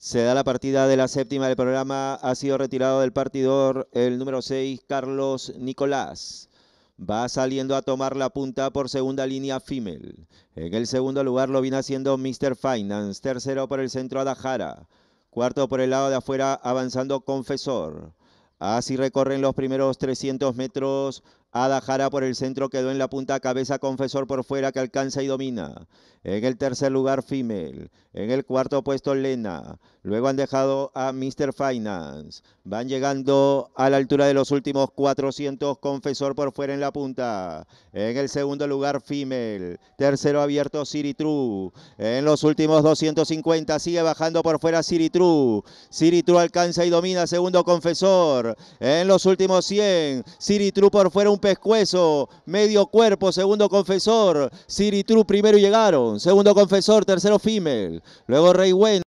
Se da la partida de la séptima del programa. Ha sido retirado del partidor el número 6, Carlos Nicolás. Va saliendo a tomar la punta por segunda línea Fimel. En el segundo lugar lo viene haciendo Mr. Finance. Tercero por el centro Adajara. Cuarto por el lado de afuera avanzando Confesor. Así recorren los primeros 300 metros Ada Jara por el centro quedó en la punta cabeza Confesor por fuera que alcanza y domina. En el tercer lugar Fimel. En el cuarto puesto Lena. Luego han dejado a Mr. Finance. Van llegando a la altura de los últimos 400 Confesor por fuera en la punta. En el segundo lugar Fimel. Tercero abierto Siri True. En los últimos 250 sigue bajando por fuera Siri True. Siri True alcanza y domina segundo Confesor. En los últimos 100 Siri True por fuera un pescueso, medio cuerpo, segundo confesor, Siritru primero llegaron, segundo confesor, tercero Fimel, luego Rey